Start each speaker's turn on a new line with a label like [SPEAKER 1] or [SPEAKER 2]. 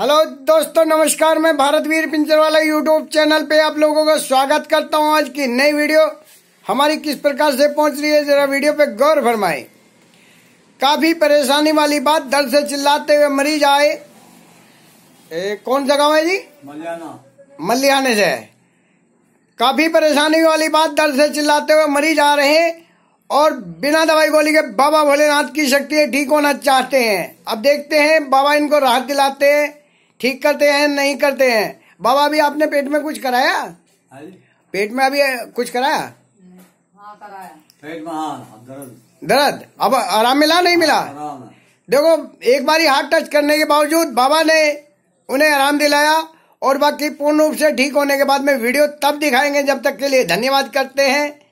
[SPEAKER 1] hello दोस्तों नमस्कार मैं भारतवीर पिंजर वाला यूट्यूब चैनल पे आप लोगों का स्वागत करता हूं आज की नई वीडियो हमारी किस प्रकार से पहुंच रही है जरा वीडियो पे गौर फरमाएं काफी परेशानी वाली बात दर्द से चिल्लाते हुए मरीज आए ए, कौन सा गाँव है जी मलियाना मलियाने से काफी परेशानी वाली बात दर्द से चिल्लाते हुए मरीज आ रहे हैं और बिना दवाई गोली के बाबा भोलेनाथ की शक्ति ठीक होना चाहते हैं अब देखते हैं बाबा इनको राहत दिलाते हैं ठीक करते हैं नहीं करते हैं बाबा अभी आपने पेट में कुछ कराया हाँ पेट में अभी कुछ हाँ,
[SPEAKER 2] कराया पेट में हाँ,
[SPEAKER 1] दर्द दर्द अब आराम मिला नहीं मिला देखो एक बारी हाथ टच करने के बावजूद बाबा ने उन्हें आराम दिलाया और बाकी पूर्ण रूप से ठीक होने के बाद में वीडियो तब दिखाएंगे जब तक के लिए धन्यवाद करते हैं